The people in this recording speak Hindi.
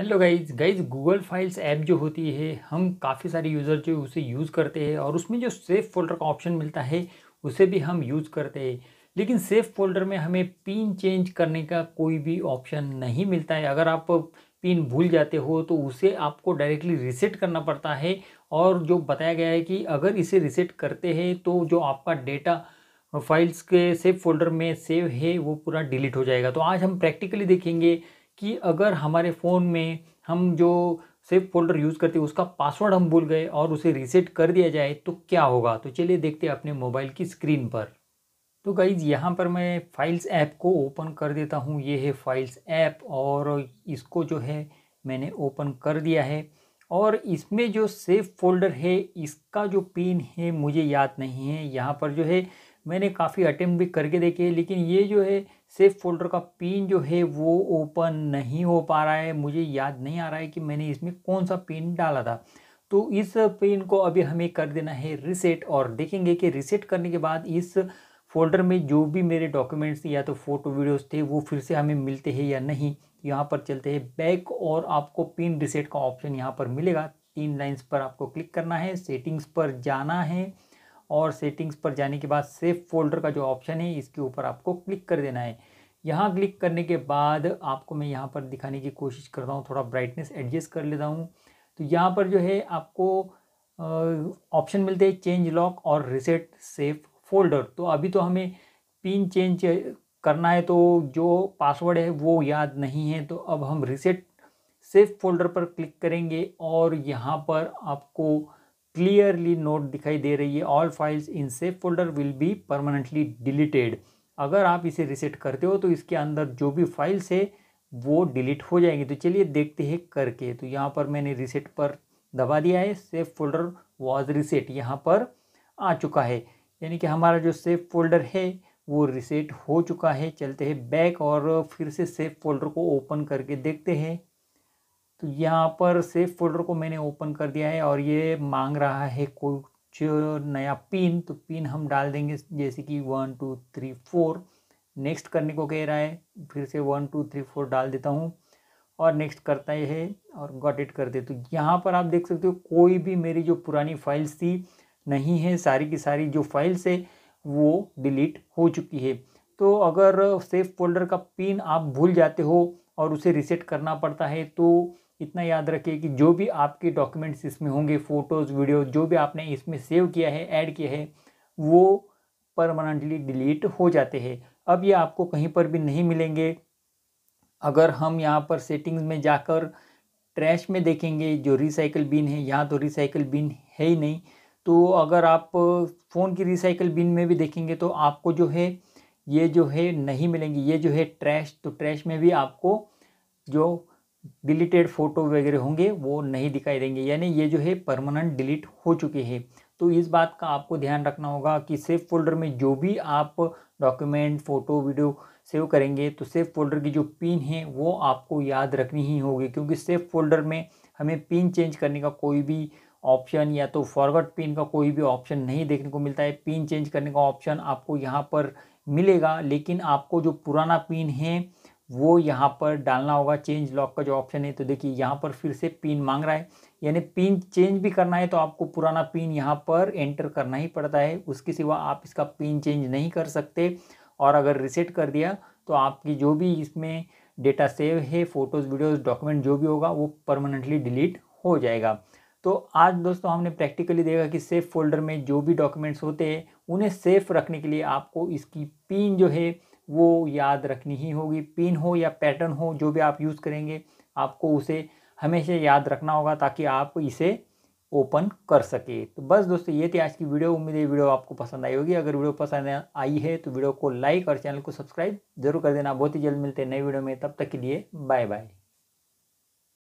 hello guys guys Google files app जो होती है हम काफ़ी सारे यूज़र जो उसे यूज़ करते हैं और उसमें जो सेफ फोल्डर का ऑप्शन मिलता है उसे भी हम यूज़ करते हैं लेकिन सेफ फोल्डर में हमें पिन चेंज करने का कोई भी ऑप्शन नहीं मिलता है अगर आप पिन भूल जाते हो तो उसे आपको डायरेक्टली रिसेट करना पड़ता है और जो बताया गया है कि अगर इसे रिसेट करते हैं तो जो आपका डेटा फाइल्स के सेफ फोल्डर में सेव है वो पूरा डिलीट हो जाएगा तो आज हम प्रैक्टिकली देखेंगे कि अगर हमारे फ़ोन में हम जो सेव फोल्डर यूज़ करते हैं उसका पासवर्ड हम भूल गए और उसे रीसेट कर दिया जाए तो क्या होगा तो चलिए देखते अपने मोबाइल की स्क्रीन पर तो गाइज यहाँ पर मैं फाइल्स ऐप को ओपन कर देता हूँ ये है फाइल्स ऐप और इसको जो है मैंने ओपन कर दिया है और इसमें जो सेफ फोल्डर है इसका जो पिन है मुझे याद नहीं है यहाँ पर जो है मैंने काफ़ी अटेम्प्ट भी करके देखे लेकिन ये जो है सेफ फोल्डर का पिन जो है वो ओपन नहीं हो पा रहा है मुझे याद नहीं आ रहा है कि मैंने इसमें कौन सा पिन डाला था तो इस पिन को अभी हमें कर देना है रिसेट और देखेंगे कि रिसेट करने के बाद इस फोल्डर में जो भी मेरे डॉक्यूमेंट्स या तो फ़ोटो वीडियोस थे वो फिर से हमें मिलते हैं या नहीं यहाँ पर चलते हैं बैक और आपको पिन रिसेट का ऑप्शन यहाँ पर मिलेगा तीन लाइंस पर आपको क्लिक करना है सेटिंग्स पर जाना है और सेटिंग्स पर जाने के बाद सेफ़ फोल्डर का जो ऑप्शन है इसके ऊपर आपको क्लिक कर देना है यहाँ क्लिक करने के बाद आपको मैं यहाँ पर दिखाने की कोशिश कर रहा हूँ थोड़ा ब्राइटनेस एडजस्ट कर लेता हूँ तो यहाँ पर जो है आपको ऑप्शन मिलते हैं चेंज लॉक और रिसेट सेफ फोल्डर तो अभी तो हमें पिन चेंज करना है तो जो पासवर्ड है वो याद नहीं है तो अब हम रिसेट सेफ फोल्डर पर क्लिक करेंगे और यहाँ पर आपको क्लियरली नोट दिखाई दे रही है all files in safe folder will be permanently deleted अगर आप इसे रिसेट करते हो तो इसके अंदर जो भी फाइल्स है वो डिलीट हो जाएंगी तो चलिए देखते हैं करके तो यहाँ पर मैंने रिसेट पर दबा दिया है सेफ फोल्डर वॉज रिसेट यहाँ पर आ चुका है यानी कि हमारा जो सेफ फोल्डर है वो रिसेट हो चुका है चलते हैं बैक और फिर से सेफ फोल्डर को ओपन करके देखते हैं तो यहाँ पर सेफ फोल्डर को मैंने ओपन कर दिया है और ये मांग रहा है कुछ नया पिन तो पिन हम डाल देंगे जैसे कि one two three four next करने को कह रहा है फिर से वन टू थ्री फोर डाल देता हूँ और नेक्स्ट करता है और गॉट इट दे तो यहाँ पर आप देख सकते हो कोई भी मेरी जो पुरानी फाइल्स थी नहीं है सारी की सारी जो फाइल्स है वो डिलीट हो चुकी है तो अगर सेफ फोल्डर का पिन आप भूल जाते हो और उसे रिसेट करना पड़ता है तो इतना याद रखिए कि जो भी आपके डॉक्यूमेंट्स इसमें होंगे फ़ोटोज़ वीडियो जो भी आपने इसमें सेव किया है ऐड किया है वो परमानेंटली डिलीट हो जाते हैं अब ये आपको कहीं पर भी नहीं मिलेंगे अगर हम यहाँ पर सेटिंग्स में जाकर ट्रैश में देखेंगे जो रिसाइकल बिन है यहाँ तो रिसाइकल बिन है ही नहीं तो अगर आप फ़ोन की रिसाइकल बिन में भी देखेंगे तो आपको जो है ये जो है नहीं मिलेंगी ये जो है ट्रैश तो ट्रैश में भी आपको जो डिलीटेड फ़ोटो वगैरह होंगे वो नहीं दिखाई देंगे यानी ये जो है परमानेंट डिलीट हो चुके हैं तो इस बात का आपको ध्यान रखना होगा कि सेफ फोल्डर में जो भी आप डॉक्यूमेंट फ़ोटो वीडियो सेव करेंगे तो सेफ फोल्डर की जो पिन है वो आपको याद रखनी ही होगी क्योंकि सेफ़ फोल्डर में हमें पिन चेंज करने का कोई भी ऑप्शन या तो फॉरवर्ड पिन का कोई भी ऑप्शन नहीं देखने को मिलता है पिन चेंज करने का ऑप्शन आपको यहाँ पर मिलेगा लेकिन आपको जो पुराना पिन है वो यहाँ पर डालना होगा चेंज लॉक का जो ऑप्शन है तो देखिए यहाँ पर फिर से पिन मांग रहा है यानी पिन चेंज भी करना है तो आपको पुराना पिन यहाँ पर एंटर करना ही पड़ता है उसके सिवा आप इसका पिन चेंज नहीं कर सकते और अगर रिसेट कर दिया तो आपकी जो भी इसमें डेटा सेव है फ़ोटोज़ वीडियोज़ डॉक्यूमेंट जो भी होगा वो परमानेंटली डिलीट हो जाएगा तो आज दोस्तों हमने प्रैक्टिकली देखा कि सेफ फोल्डर में जो भी डॉक्यूमेंट्स होते हैं उन्हें सेफ रखने के लिए आपको इसकी पिन जो है वो याद रखनी ही होगी पिन हो या पैटर्न हो जो भी आप यूज़ करेंगे आपको उसे हमेशा याद रखना होगा ताकि आप इसे ओपन कर सके तो बस दोस्तों ये थी आज की वीडियो उम्मीद है वीडियो आपको पसंद आई होगी अगर वीडियो पसंद आई है तो वीडियो को लाइक और चैनल को सब्सक्राइब जरूर कर देना बहुत ही जल्द मिलते हैं नए वीडियो में तब तक के लिए बाय बाय